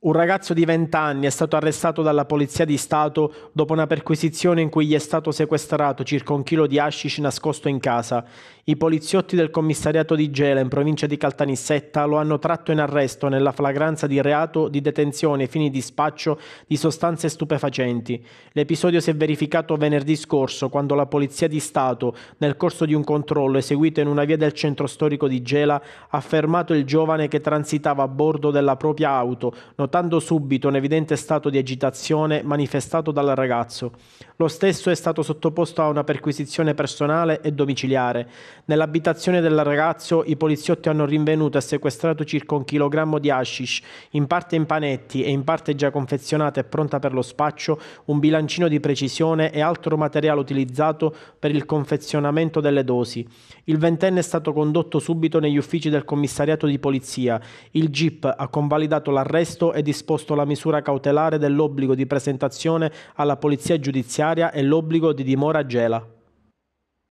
Un ragazzo di 20 anni è stato arrestato dalla Polizia di Stato dopo una perquisizione in cui gli è stato sequestrato circa un chilo di hashish nascosto in casa. I poliziotti del commissariato di Gela, in provincia di Caltanissetta, lo hanno tratto in arresto nella flagranza di reato di detenzione ai fini di spaccio di sostanze stupefacenti. L'episodio si è verificato venerdì scorso, quando la Polizia di Stato, nel corso di un controllo eseguito in una via del centro storico di Gela, ha fermato il giovane che transitava a bordo della propria auto, notando subito un evidente stato di agitazione manifestato dal ragazzo. Lo stesso è stato sottoposto a una perquisizione personale e domiciliare. Nell'abitazione del ragazzo i poliziotti hanno rinvenuto e sequestrato circa un chilogrammo di hashish, in parte in panetti e in parte già confezionata e pronta per lo spaccio, un bilancino di precisione e altro materiale utilizzato per il confezionamento delle dosi. Il ventenne è stato condotto subito negli uffici del commissariato di polizia. Il GIP ha convalidato l'arresto è disposto la misura cautelare dell'obbligo di presentazione alla polizia giudiziaria e l'obbligo di dimora a Gela.